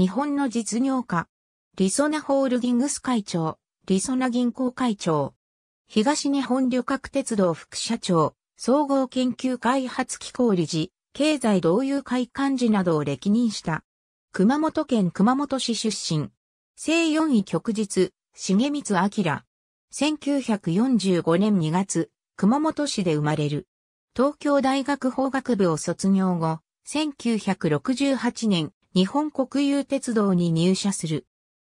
日本の実業家。リソナホールディングス会長、リソナ銀行会長。東日本旅客鉄道副社長、総合研究開発機構理事、経済同友会幹事などを歴任した。熊本県熊本市出身。正四位旭日、重光明。1945年2月、熊本市で生まれる。東京大学法学部を卒業後、1968年、日本国有鉄道に入社する。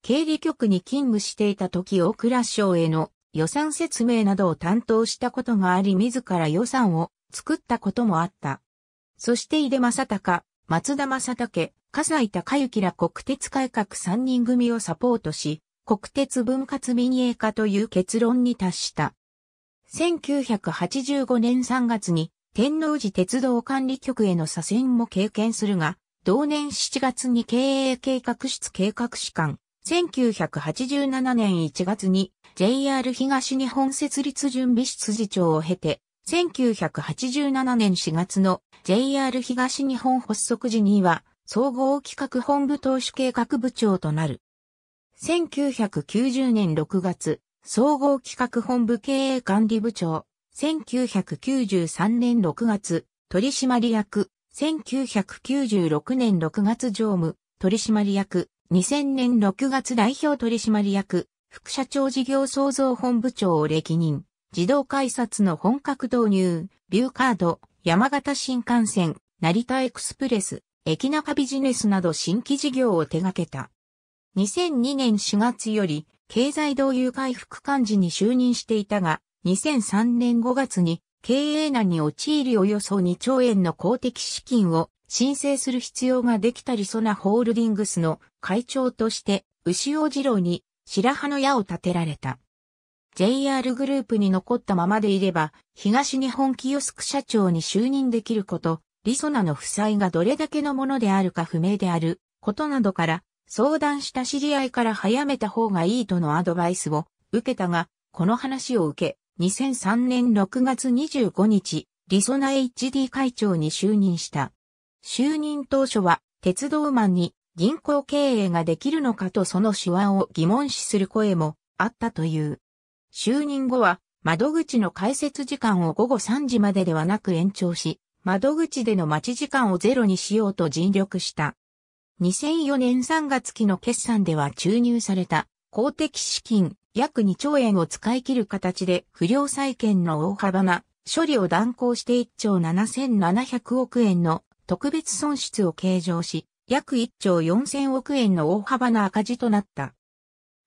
経理局に勤務していた時大倉省への予算説明などを担当したことがあり自ら予算を作ったこともあった。そして井出正隆、松田正武、笠井隆之ら国鉄改革3人組をサポートし、国鉄分割民営化という結論に達した。1985年3月に天王寺鉄道管理局への左遷も経験するが、同年7月に経営計画室計画士官、1987年1月に JR 東日本設立準備室次長を経て、1987年4月の JR 東日本発足時には総合企画本部投資計画部長となる。1990年6月、総合企画本部経営管理部長。1993年6月、取締役、1996年6月常務、取締役、2000年6月代表取締役、副社長事業創造本部長を歴任、自動改札の本格導入、ビューカード、山形新幹線、成田エクスプレス、駅中ビジネスなど新規事業を手掛けた。2002年4月より、経済導入回復幹事に就任していたが、2003年5月に経営難に陥りおよそ2兆円の公的資金を申請する必要ができたりソナホールディングスの会長として、牛尾次郎に白羽の矢を立てられた。JR グループに残ったままでいれば、東日本キヨスク社長に就任できること、リソナの負債がどれだけのものであるか不明であることなどから、相談した知り合いから早めた方がいいとのアドバイスを受けたが、この話を受け、2003年6月25日、リソナ HD 会長に就任した。就任当初は、鉄道マンに銀行経営ができるのかとその手腕を疑問視する声もあったという。就任後は、窓口の開設時間を午後3時までではなく延長し、窓口での待ち時間をゼロにしようと尽力した。2004年3月期の決算では注入された公的資金約2兆円を使い切る形で不良債権の大幅な処理を断行して1兆7700億円の特別損失を計上し、約1兆4000億円の大幅な赤字となった。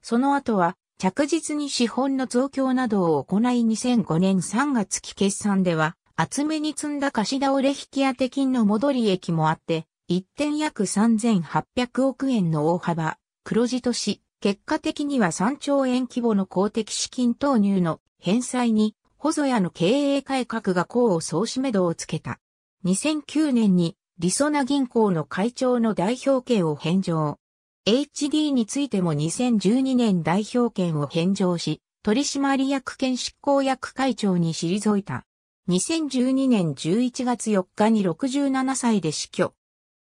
その後は、着実に資本の増強などを行い2005年3月期決算では、厚めに積んだ貸し倒れ引き当て金の戻り益もあって、一点約3800億円の大幅、黒字とし、結果的には3兆円規模の公的資金投入の返済に、ホゾヤの経営改革が功を奏しめどをつけた。2009年にリソな銀行の会長の代表権を返上。HD についても2012年代表権を返上し、取締役兼執行役会長に退いた。2012年11月4日に67歳で死去。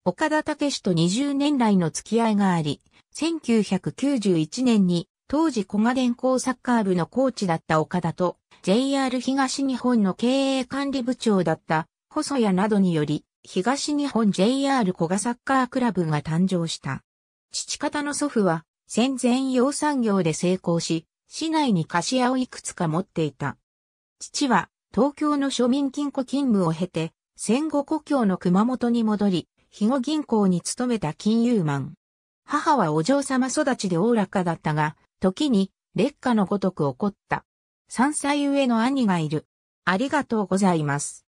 岡田武史と20年来の付き合いがあり、1991年に当時小賀電工サッカー部のコーチだった岡田と JR 東日本の経営管理部長だった細谷などにより東日本 JR 小賀サッカークラブが誕生した。父方の祖父は戦前養産業で成功し、市内に貸し屋をいくつか持っていた。父は東京の庶民金庫勤務を経て、戦後故郷の熊本に戻り、肥後銀行に勤めた金融マン。母はお嬢様育ちでおおらかだったが、時に劣化のごとく怒った。三歳上の兄がいる。ありがとうございます。